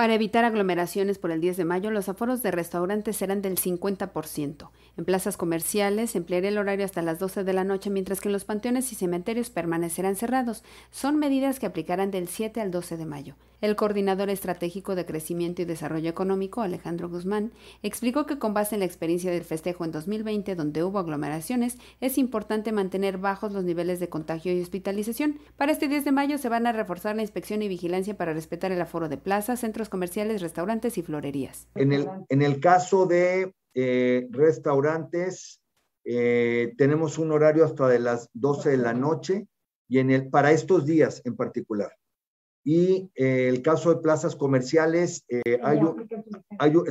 Para evitar aglomeraciones por el 10 de mayo, los aforos de restaurantes serán del 50%. En plazas comerciales emplearé el horario hasta las 12 de la noche, mientras que en los panteones y cementerios permanecerán cerrados. Son medidas que aplicarán del 7 al 12 de mayo. El coordinador estratégico de crecimiento y desarrollo económico, Alejandro Guzmán, explicó que con base en la experiencia del festejo en 2020, donde hubo aglomeraciones, es importante mantener bajos los niveles de contagio y hospitalización. Para este 10 de mayo se van a reforzar la inspección y vigilancia para respetar el aforo de plazas, centros comerciales, restaurantes y florerías. En el, en el caso de eh, restaurantes, eh, tenemos un horario hasta de las 12 de la noche y en el, para estos días en particular. Y eh, el caso de plazas comerciales, eh, hay, de,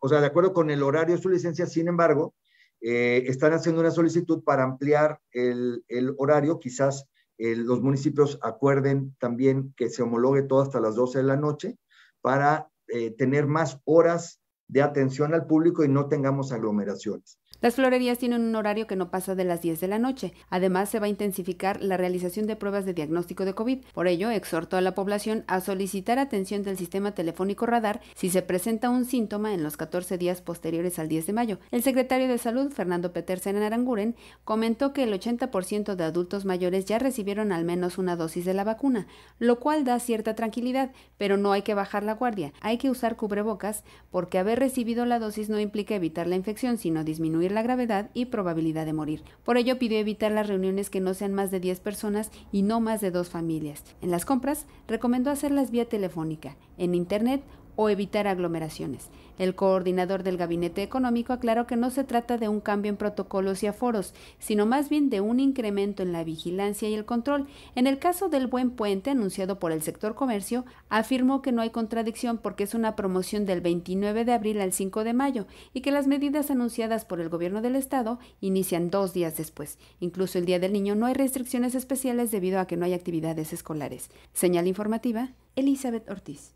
o sea, de acuerdo con el horario de su licencia, sin embargo, eh, están haciendo una solicitud para ampliar el, el horario. Quizás los municipios acuerden también que se homologue todo hasta las 12 de la noche para tener más horas de atención al público y no tengamos aglomeraciones. Las florerías tienen un horario que no pasa de las 10 de la noche. Además, se va a intensificar la realización de pruebas de diagnóstico de COVID. Por ello, exhortó a la población a solicitar atención del sistema telefónico radar si se presenta un síntoma en los 14 días posteriores al 10 de mayo. El secretario de Salud, Fernando Petersen Aranguren, comentó que el 80% de adultos mayores ya recibieron al menos una dosis de la vacuna, lo cual da cierta tranquilidad, pero no hay que bajar la guardia. Hay que usar cubrebocas porque haber recibido la dosis no implica evitar la infección, sino disminuir la gravedad y probabilidad de morir. Por ello pidió evitar las reuniones que no sean más de 10 personas y no más de dos familias. En las compras, recomendó hacerlas vía telefónica, en Internet o evitar aglomeraciones. El coordinador del Gabinete Económico aclaró que no se trata de un cambio en protocolos y aforos, sino más bien de un incremento en la vigilancia y el control. En el caso del Buen Puente, anunciado por el sector comercio, afirmó que no hay contradicción porque es una promoción del 29 de abril al 5 de mayo y que las medidas anunciadas por el gobierno del Estado inician dos días después. Incluso el Día del Niño no hay restricciones especiales debido a que no hay actividades escolares. Señal informativa, Elizabeth Ortiz.